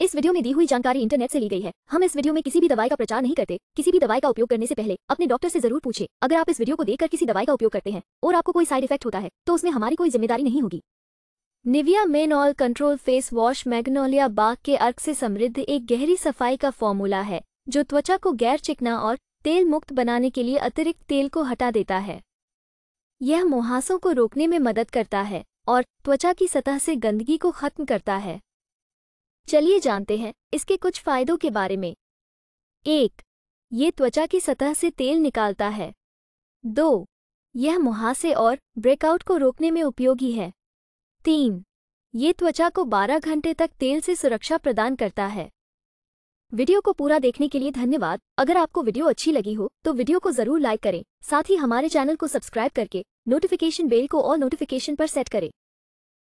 इस वीडियो में दी हुई जानकारी इंटरनेट से ली गई है हम इस वीडियो में किसी भी दवाई का प्रचार नहीं करते किसी भी दवाई का उपयोग करने से पहले अपने डॉक्टर से जरूर पूछे अगर आप इस वीडियो को देखकर किसी दवाई का उपयोग करते हैं और आपको कोई साइड इफेक्ट होता है तो उसमें हमारी कोई जिम्मेदारी नहीं होगी Nivea men all control face wash magnolia बाग के अर्क से समृद्ध एक गहरी सफाई का फॉर्मूला है जो त्वचा को गैर चिकना और तेल मुक्त बनाने के लिए अतिरिक्त तेल को हटा देता है यह मुहासों को रोकने में मदद करता है और त्वचा की सतह से गंदगी को खत्म करता है चलिए जानते हैं इसके कुछ फायदों के बारे में एक ये त्वचा की सतह से तेल निकालता है दो यह मुहासे और ब्रेकआउट को रोकने में उपयोगी है तीन ये त्वचा को 12 घंटे तक तेल से सुरक्षा प्रदान करता है वीडियो को पूरा देखने के लिए धन्यवाद अगर आपको वीडियो अच्छी लगी हो तो वीडियो को जरूर लाइक करें साथ ही हमारे चैनल को सब्सक्राइब करके नोटिफिकेशन बेल को और नोटिफिकेशन पर सेट करें